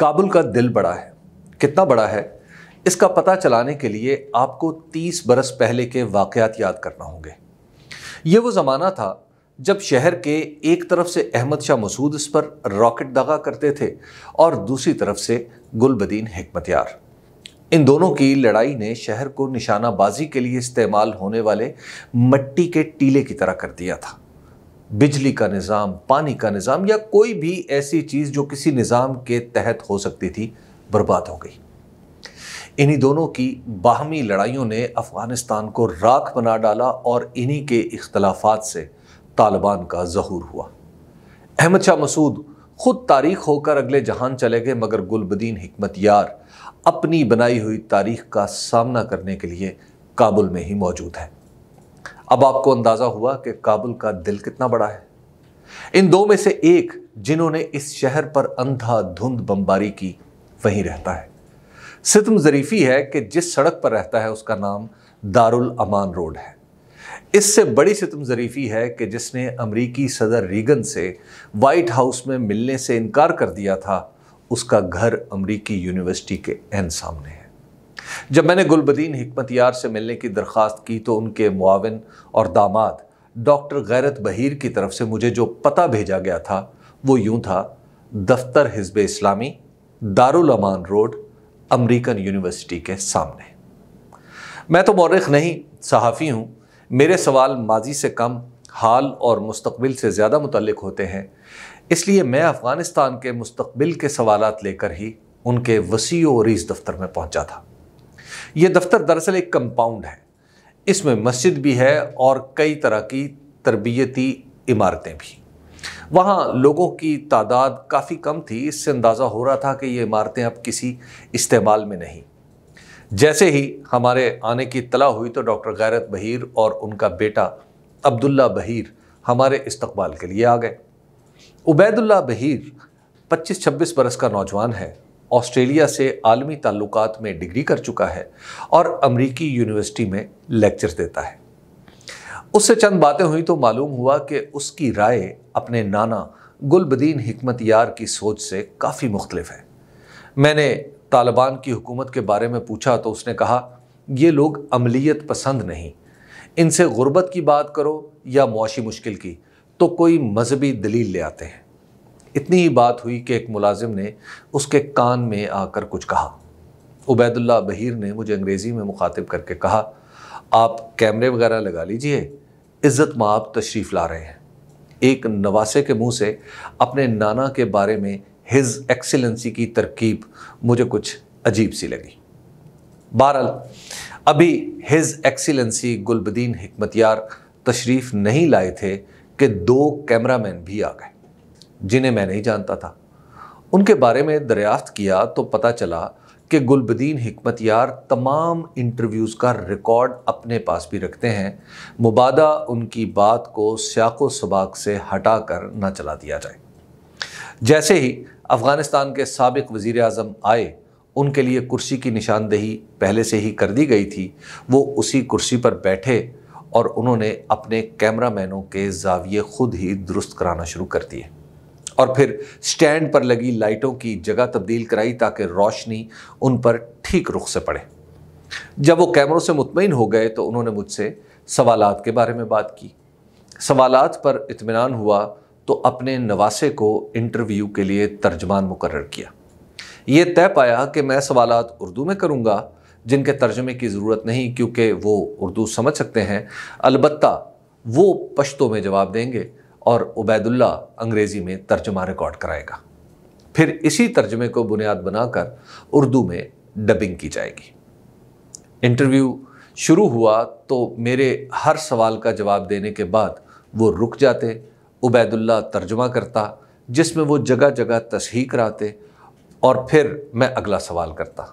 काबुल का दिल बड़ा है कितना बड़ा है इसका पता चलाने के लिए आपको 30 बरस पहले के वाकयात याद करना होंगे ये वो ज़माना था जब शहर के एक तरफ से अहमद शाह मसूद इस पर रॉकेट दगा करते थे और दूसरी तरफ से गुलबदीन हमत इन दोनों की लड़ाई ने शहर को निशानाबाजी के लिए इस्तेमाल होने वाले मट्टी के टीले की तरह कर दिया था बिजली का निज़ाम पानी का निज़ाम या कोई भी ऐसी चीज़ जो किसी निज़ाम के तहत हो सकती थी बर्बाद हो गई इन्हीं दोनों की बाहमी लड़ाइयों ने अफ़गानिस्तान को राख बना डाला और इन्हीं के इख्तलाफात से तालिबान का जहूर हुआ अहमद शाह मसूद खुद तारीख होकर अगले जहान चले गए मगर गुलबदीन हमत यार अपनी बनाई हुई तारीख का सामना करने के लिए काबुल में ही मौजूद है अब आपको अंदाज़ा हुआ कि काबुल का दिल कितना बड़ा है इन दो में से एक जिन्होंने इस शहर पर अंधाधुंध बमबारी की वहीं रहता है सितम जरीफी है कि जिस सड़क पर रहता है उसका नाम दारुल अमान रोड है इससे बड़ी सितम जरीफी है कि जिसने अमरीकी सदर रीगन से वाइट हाउस में मिलने से इनकार कर दिया था उसका घर अमरीकी यूनिवर्सिटी के एन सामने है जब मैंने गुलबदीन हमत यार से मिलने की दरख्वास्त की तो उनके मुआवन और दामाद डॉक्टर गैरत बहीर की तरफ से मुझे जो पता भेजा गया था वो यूँ था दफ्तर Hizb Islami Darulaman road American University के सामने मैं तो मौरख नहीं सहाफ़ी हूँ मेरे सवाल माजी से कम हाल और मुस्तबिल से ज़्यादा मुतलक होते हैं इसलिए मैं अफ़गानिस्तान के मुस्तबिल के सवाल लेकर ही उनके वसी रीज दफ्तर में पहुँचा था ये दफ्तर दरअसल एक कंपाउंड है इसमें मस्जिद भी है और कई तरह की तरबियती इमारतें भी वहाँ लोगों की तादाद काफ़ी कम थी इससे अंदाज़ा हो रहा था कि ये इमारतें अब किसी इस्तेमाल में नहीं जैसे ही हमारे आने की तला हुई तो डॉक्टर गैरत बहीर और उनका बेटा अब्दुल्ला बहीर हमारे इस्तकबाल के लिए आ गए उबैदुल्ला बहीर 25-26 बरस का नौजवान है ऑस्ट्रेलिया से आलमी ताल्लुक में डिग्री कर चुका है और अमरीकी यूनिवर्सिटी में लेक्चर देता है उससे चंद बातें हुई तो मालूम हुआ कि उसकी राय अपने नाना गुलबदीन हमत यार की सोच से काफ़ी मुख्तलफ है मैंने तालिबान की हुकूमत के बारे में पूछा तो उसने कहा ये लोग अमलीत पसंद नहीं इनसे गुर्बत की बात करो या मुशी मुश्किल की तो कोई मजहबी दलील ले आते हैं इतनी ही बात हुई कि एक मुलाजिम ने उसके कान में आकर कुछ कहा उबैदुल्ला बहीर ने मुझे अंग्रेज़ी में मुखातिब करके कहा आप कैमरे वगैरह लगा लीजिए इज़्ज़त आप तशरीफ़ ला रहे हैं एक नवासे के मुँह से अपने नाना के बारे में हिज एक्सीलेंसी की तरकीब मुझे कुछ अजीब सी लगी बहरहाल अभी हिज एक्सीलेंसी गुलबदीन हमतियार तशरीफ़ नहीं लाए थे कि दो कैमरामैन भी आ गए जिन्हें मैं नहीं जानता था उनके बारे में दरियाफ्त किया तो पता चला कि गुलबदीन हमत यार तमाम इंटरव्यूज़ का रिकॉर्ड अपने पास भी रखते हैं मुबादा उनकी बात को स्याको सबाक से हटा कर ना चला दिया जाए जैसे ही अफ़गानिस्तान के सबक वज़ी अजम आए उनके लिए कुर्सी की निशानदेही पहले से ही कर दी गई थी वो उसी कुर्सी पर बैठे और उन्होंने अपने कैमरा मैनों के जाविये खुद ही दुरुस्त कराना शुरू कर दिए और फिर स्टैंड पर लगी लाइटों की जगह तब्दील कराई ताकि रोशनी उन पर ठीक रुख से पड़े जब वो कैमरों से मुतमिन हो गए तो उन्होंने मुझसे सवालात के बारे में बात की सवालात पर इतमान हुआ तो अपने नवासे को इंटरव्यू के लिए तर्जमान मुकर किया ये तय पाया कि मैं सवालात उर्दू में करूँगा जिनके तर्जमे की ज़रूरत नहीं क्योंकि वो उर्दू समझ सकते हैं अलबत् वो पश्तों में जवाब देंगे और उबैदुल्ला अंग्रेज़ी में तर्जमा रिकॉर्ड कराएगा फिर इसी तर्जमे को बुनियाद बनाकर उर्दू में डबिंग की जाएगी इंटरव्यू शुरू हुआ तो मेरे हर सवाल का जवाब देने के बाद वो रुक जाते उबैदुल्ला तर्जुमा करता जिसमें वो जगह जगह तशही कराते और फिर मैं अगला सवाल करता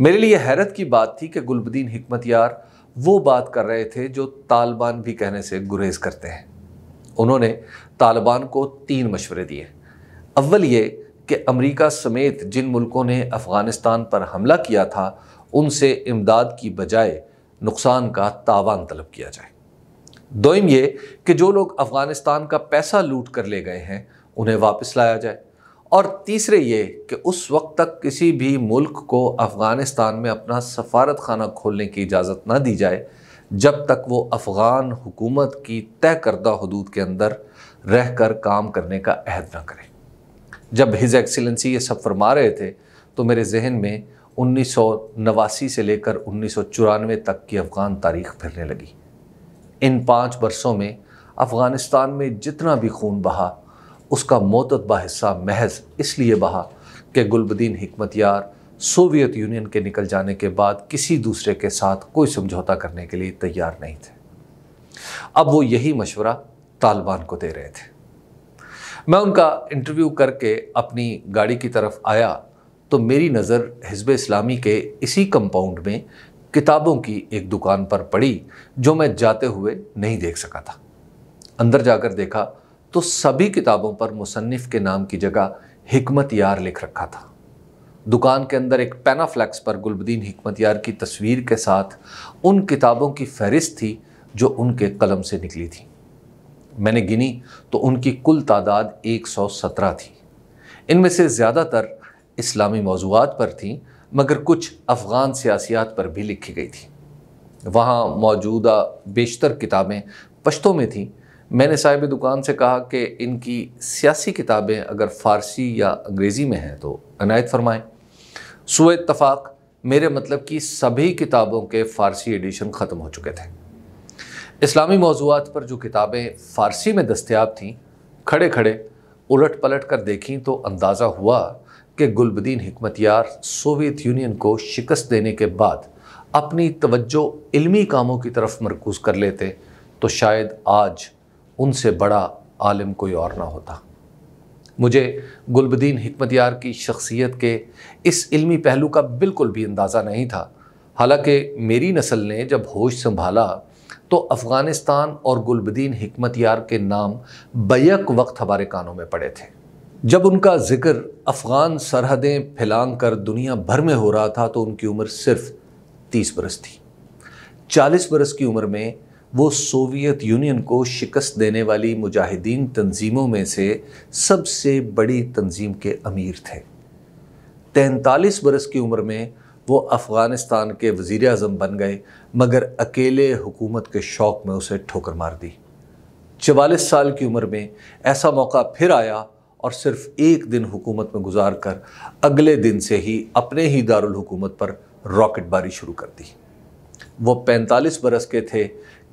मेरे लिए हैरत की बात थी कि गुलबदीन हमत यार वो बात कर रहे थे जो तालिबान भी कहने से गुरेज करते हैं उन्होंने तालिबान को तीन मशवरे दिए अव्वल ये कि अमेरिका समेत जिन मुल्कों ने अफ़गानिस्तान पर हमला किया था उनसे इमदाद की बजाय नुकसान का तावान तलब किया जाए दोम ये कि जो लोग अफ़गानिस्तान का पैसा लूट कर ले गए हैं उन्हें वापस लाया जाए और तीसरे ये कि उस वक्त तक किसी भी मुल्क को अफ़गानिस्तान में अपना सफारत खाना खोलने की इजाज़त ना दी जाए जब तक वो अफ़गान हुकूमत की तय करदा हदूद के अंदर रह कर काम करने का अहद ना करें जब हिज एक्सीलेंसी ये सब फरमा रहे थे तो मेरे जहन में उन्नीस से लेकर उन्नीस तक की अफ़गान तारीख फिरने लगी इन पाँच बरसों में अफ़गानिस्तान में जितना भी खून बहा उसका मोतबा हिस्सा महज इसलिए बहा कि गुलबदीन हमत यार सोवियत यूनियन के निकल जाने के बाद किसी दूसरे के साथ कोई समझौता करने के लिए तैयार नहीं थे अब वो यही मशवरा तालिबान को दे रहे थे मैं उनका इंटरव्यू करके अपनी गाड़ी की तरफ आया तो मेरी नज़र हिजब इस्लामी के इसी कंपाउंड में किताबों की एक दुकान पर पड़ी जो मैं जाते हुए नहीं देख सका था अंदर जाकर देखा तो सभी किताबों पर मुसनफ़ के नाम की जगह हमत यार लिख रखा था दुकान के अंदर एक पेनाफ्लैक्स पर गुलबदीन हमत यार की तस्वीर के साथ उन किताबों की फहरिस्त थी जो उनके कलम से निकली थी मैंने गिनी तो उनकी कुल तादाद 117 थी इनमें से ज़्यादातर इस्लामी मौजूद पर थी मगर कुछ अफ़गान सियासियात पर भी लिखी गई थी वहाँ मौजूदा बेशतर किताबें पश्तों में थीं मैंने साहिब दुकान से कहा कि इनकी सियासी किताबें अगर फ़ारसी या अंग्रेज़ी में हैं तो अनायत फरमाएँ सो इतफाक़ मेरे मतलब कि सभी किताबों के फ़ारसी एडिशन ख़त्म हो चुके थे इस्लामी मौजूद पर जो किताबें फ़ारसी में दस्तियाब थीं खड़े खड़े उलट पलट कर देखीं तो अंदाज़ा हुआ कि गुलबदीन हमत यार सोवियत यूनियन को शिकस्त देने के बाद अपनी तवज्जो इल्मी कामों की तरफ मरकूज़ कर लेते तो शायद आज उनसे बड़ा आलिम कोई और ना होता मुझे गुलबदीन हमत की शख्सियत के इस इल्मी पहलू का बिल्कुल भी अंदाज़ा नहीं था हालांकि मेरी नस्ल ने जब होश संभाला तो अफ़गानिस्तान और गुलबदीन हमत के नाम बैक वक्त हमारे कानों में पड़े थे जब उनका जिक्र अफ़गान सरहदें फैलांग कर दुनिया भर में हो रहा था तो उनकी उम्र सिर्फ तीस बरस थी चालीस बरस की उम्र में वो सोवियत यूनियन को शिकस्त देने वाली मुजाहिदीन तंजीमों में से सबसे बड़ी तंजीम के अमीर थे तैंतालीस बरस की उम्र में वो अफ़गानिस्तान के वज़ी अजम बन गए मगर अकेले हुकूमत के शौक़ में उसे ठोकर मार दी चवालीस साल की उम्र में ऐसा मौका फिर आया और सिर्फ एक दिन हुकूमत में गुजार कर अगले दिन से ही अपने ही दारुल हुकूमत पर रॉकेट बारी शुरू कर दी वो पैंतालीस बरस के थे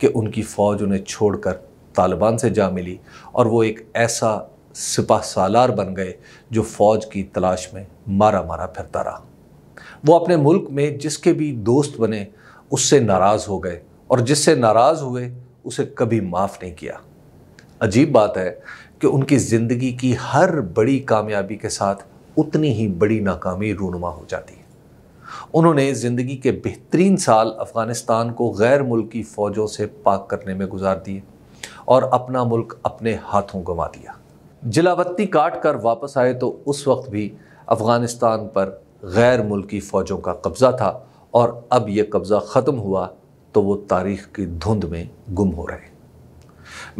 कि उनकी फ़ौज उन्हें छोड़कर तालिबान से जा मिली और वो एक ऐसा सिपाह सालार बन गए जो फ़ौज की तलाश में मारा मारा फिरता रहा वो अपने मुल्क में जिसके भी दोस्त बने उससे नाराज़ हो गए और जिससे नाराज़ हुए उसे कभी माफ़ नहीं किया अजीब बात है कि उनकी ज़िंदगी की हर बड़ी कामयाबी के साथ उतनी ही बड़ी नाकामी रूनमा हो जाती है उन्होंने ज़िंदगी के बेहतरीन साल अफ़गानिस्तान को गैर मुल्की फ़ौजों से पाक करने में गुजार दिए और अपना मुल्क अपने हाथों गंवा दिया जिलावत्ती काट कर वापस आए तो उस वक्त भी अफ़गानिस्तान पर गैर मुल्की फ़ौजों का कब्ज़ा था और अब यह कब्ज़ा ख़त्म हुआ तो वो तारीख की धुंध में गुम हो रहे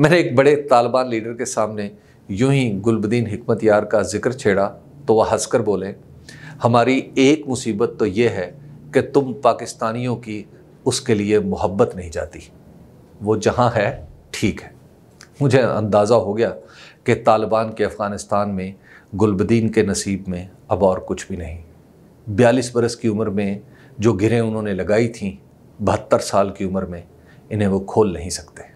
मैंने एक बड़े तालिबान लीडर के सामने यूं ही गुलबदीन हमत यार का जिक्र छेड़ा तो वह हंसकर बोले हमारी एक मुसीबत तो ये है कि तुम पाकिस्तानियों की उसके लिए मोहब्बत नहीं जाती वो जहाँ है ठीक है मुझे अंदाज़ा हो गया कि तालिबान के अफ़गानिस्तान में गुलबदीन के नसीब में अब और कुछ भी नहीं बयालीस बरस की उम्र में जो गिरें उन्होंने लगाई थी बहत्तर साल की उम्र में इन्हें वो खोल नहीं सकते